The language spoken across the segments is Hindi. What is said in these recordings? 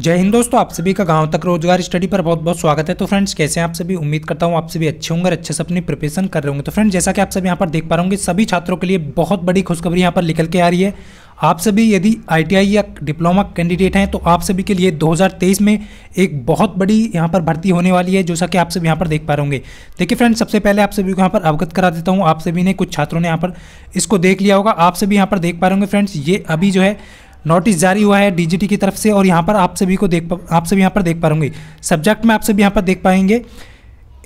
जय हिंद दोस्तों आप सभी का गांव तक रोजगार स्टडी पर बहुत बहुत स्वागत है तो फ्रेंड्स कैसे हैं आप सभी उम्मीद करता हूं आप सभी अच्छे होंगे अच्छे से अपनी प्रिपरेशन कर रहे होंगे तो फ्रेंड्स जैसा कि आप सभी यहां पर देख पा रहे होंगे सभी छात्रों के लिए बहुत बड़ी खुशखबरी यहां पर निकल के आ रही है आप सभी यदि आई या डिप्लोमा कैंडिडेट हैं तो आप सभी के लिए दो में एक बहुत बड़ी यहाँ पर भर्ती होने वाली है जैसा कि आप सभी यहाँ पर देख पा रहे होंगे देखिए फ्रेंड्स सबसे पहले आप सभी को यहाँ पर अवगत करा देता हूँ आप सभी ने कुछ छात्रों ने यहाँ पर इसको देख लिया होगा आप सभी यहाँ पर देख पा रहे होंगे फ्रेंड्स ये अभी जो है नोटिस जारी हुआ है डीजीटी की तरफ से और यहाँ पर आप सभी को देख आप सभी यहाँ पर देख पाऊंगे सब्जेक्ट में आप सभी यहाँ पर देख पाएंगे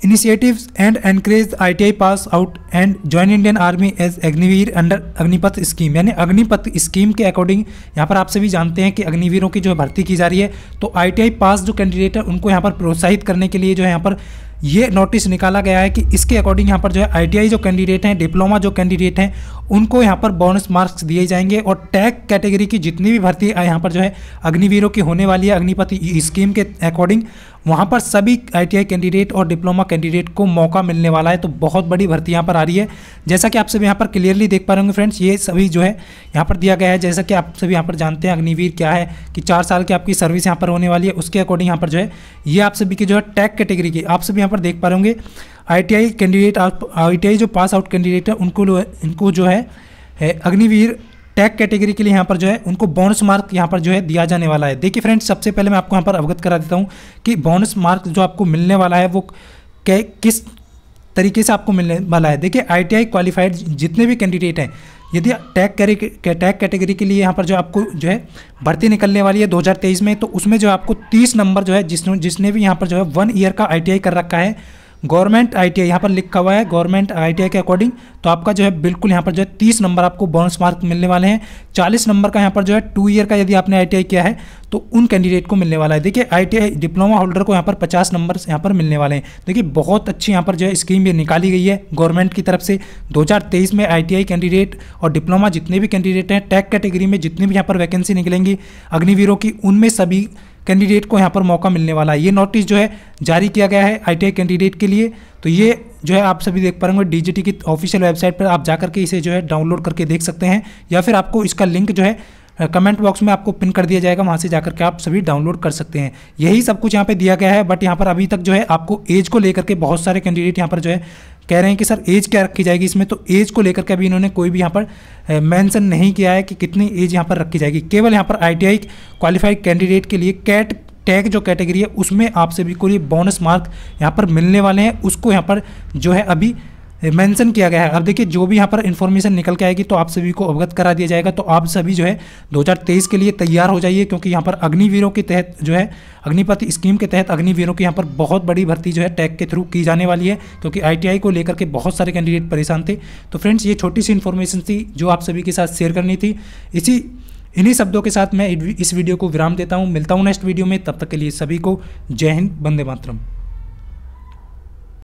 initiatives and encourage ITI pass out and join Indian Army as Agniveer under Agnipath scheme यानी अग्निपथ स्कीम के अकॉर्डिंग यहाँ पर आप सभी जानते हैं कि अग्निवीरों की जो भर्ती की जा रही है तो आईटीआई पास जो कैंडिडेट है उनको यहाँ पर प्रोत्साहित करने के लिए जो है यहाँ पर ये नोटिस निकाला गया है कि इसके अकॉर्डिंग यहाँ पर जो है आईटीआई जो कैंडिडेट हैं डिप्लोमा जो कैंडिडेट हैं उनको यहाँ पर बोनस मार्क्स दिए जाएंगे और टैग कैटेगरी की जितनी भी भर्ती यहाँ पर जो है अग्निवीरों की होने वाली है अग्निपथ स्कीम के अकॉर्डिंग वहाँ पर सभी आई कैंडिडेट और डिप्लोमा कैंडिडेट को मौका मिलने वाला है तो बहुत बड़ी भर्ती यहाँ पर आ रही है जैसा कि आप सभी यहाँ पर क्लियरली देख पा रहे होंगे फ्रेंड्स ये सभी जो है यहाँ पर दिया गया है जैसा कि आप सभी यहाँ पर जानते हैं अग्निवीर क्या है कि चार साल की आपकी सर्विस यहाँ पर होने वाली है उसके अकॉर्डिंग यहाँ पर जो है ये आप सभी की जो है टैग कैटेगरी की आप सभी यहाँ पर देख पा रहे होंगे आई कैंडिडेट आई जो पास आउट कैंडिडेट है उनको इनको जो है अग्निवीर टैग कैटेगरी के लिए यहाँ पर जो है उनको बोनस मार्क यहाँ पर जो है दिया जाने वाला है देखिए फ्रेंड्स सबसे पहले मैं आपको यहाँ पर अवगत करा देता हूँ कि बोनस मार्क जो आपको मिलने वाला है वो किस तरीके से आपको मिलने वाला है देखिए आईटीआई क्वालिफाइड जितने भी कैंडिडेट हैं यदि टैग टैग कैटेगरी के लिए यहाँ पर जो आपको जो है भर्ती निकलने वाली है 2023 में तो उसमें जो आपको 30 नंबर जो है जिसने जिसने भी यहाँ पर जो है वन ईयर का आईटीआई कर रखा है गवर्नमेंट आई टी यहाँ पर लिखा हुआ है गवर्नमेंट आई के अकॉर्डिंग तो आपका जो है बिल्कुल यहाँ पर जो है तीस नंबर आपको बोनस मार्क मिलने वाले हैं चालीस नंबर का यहाँ पर जो है टू ईयर का यदि आपने आई किया है तो उन कैंडिडेट को मिलने वाला है देखिए आई डिप्लोमा होल्डर को यहाँ पर पचास नंबर यहाँ पर मिलने वाले हैं देखिए बहुत अच्छी यहाँ पर जो है स्कीम ये निकाली गई है गवर्नमेंट की तरफ से 2023 में आई कैंडिडेट और डिप्लोमा जितने भी कैंडिडेट हैं टैक कैटेगरी में जितनी भी यहाँ पर वैकेंसी निकलेंगी अग्निवीरों की उनमें सभी कैंडिडेट को यहाँ पर मौका मिलने वाला है ये नोटिस जो है जारी किया गया है आई कैंडिडेट के लिए तो ये जो है आप सभी देख पाएंगे डी की ऑफिशियल वेबसाइट पर आप जा करके इसे जो है डाउनलोड करके देख सकते हैं या फिर आपको इसका लिंक जो है कमेंट बॉक्स में आपको पिन कर दिया जाएगा वहाँ से जाकर के आप सभी डाउनलोड कर सकते हैं यही सब कुछ यहाँ पे दिया गया है बट यहाँ पर अभी तक जो है आपको एज को लेकर के बहुत सारे कैंडिडेट यहाँ पर जो है कह रहे हैं कि सर एज क्या रखी जाएगी इसमें तो एज को लेकर के अभी इन्होंने कोई भी यहाँ पर मेंशन नहीं किया है कि कितनी एज यहाँ पर रखी जाएगी केवल यहाँ पर आई क्वालिफाइड कैंडिडेट के लिए कैट टैग जो कैटेगरी है उसमें आपसे को ये बोनस मार्क यहाँ पर मिलने वाले हैं उसको यहाँ पर जो है अभी मेंशन किया गया है अब देखिए जो भी यहाँ पर इन्फॉर्मेशन निकल के आएगी तो आप सभी को अवगत करा दिया जाएगा तो आप सभी जो है 2023 के लिए तैयार हो जाइए क्योंकि यहाँ पर अग्निवीरों के तहत जो है अग्निपथ स्कीम के तहत अग्निवीरों की यहाँ पर बहुत बड़ी भर्ती जो है टैग के थ्रू की जाने वाली है क्योंकि आई को लेकर के बहुत सारे कैंडिडेट परेशान थे तो फ्रेंड्स ये छोटी सी इन्फॉर्मेशन थी जो आप सभी के साथ शेयर करनी थी इसी इन्हीं शब्दों के साथ मैं इस वीडियो को विराम देता हूँ मिलता हूँ नेक्स्ट वीडियो में तब तक के लिए सभी को जय हिंद बंदे मातरम